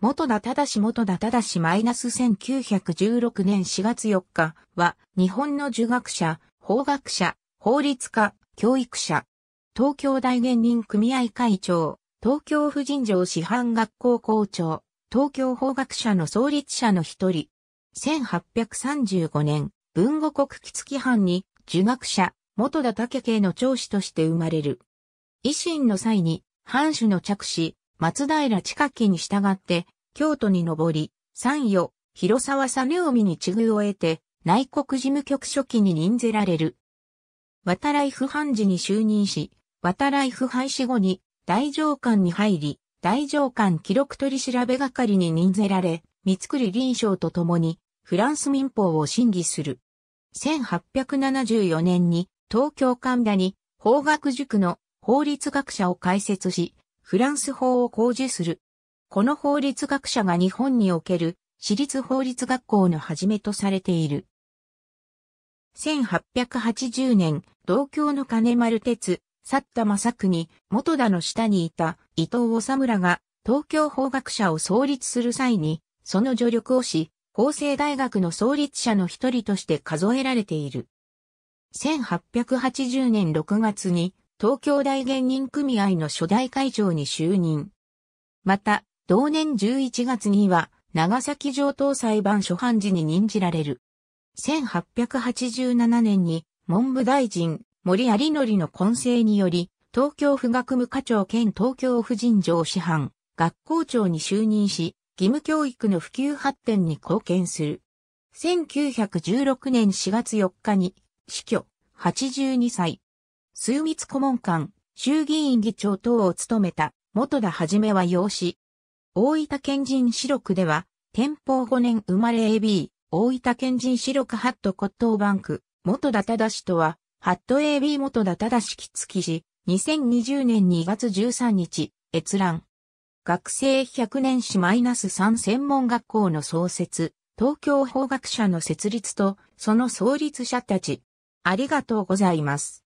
元田正元田正マイナス1916年4月4日は、日本の儒学者、法学者、法律家、教育者、東京大芸人組合会長、東京婦人城師範学校校長、東京法学者の創立者の一人。1835年、文語国木月藩に、儒学者、元田武家の長子として生まれる。維新の際に、藩主の着手、松平近畿に従って、京都に上り、三与、広沢実海に知遇を得て、内国事務局書記に任ぜられる。渡来府判事に就任し、渡来府廃止後に、大上官に入り、大上官記録取調べ係に任ぜられ、三栗臨床と共に、フランス民法を審議する。1874年に、東京神田に、法学塾の法律学者を開設し、フランス法を公示する。この法律学者が日本における私立法律学校の始めとされている。1880年、同郷の金丸哲、佐田正国、元田の下にいた伊藤治村が東京法学者を創立する際に、その助力をし、法政大学の創立者の一人として数えられている。1880年6月に東京大芸人組合の初代会長に就任。また、同年11月には、長崎上等裁判所判事に任じられる。1887年に、文部大臣、森有則の根性により、東京府学務課長兼東京婦人上師範、学校長に就任し、義務教育の普及発展に貢献する。1916年4月4日に死去、82歳。数密顧問官、衆議院議長等を務めた、元田はじめは養子。大分県人四六では、天保5年生まれ AB、大分県人四六ハット骨董バンク、元田忠氏とは、ハット AB 元田忠氏きつき氏、2020年2月13日、閲覧。学生100年史 -3 専門学校の創設、東京法学者の設立と、その創立者たち。ありがとうございます。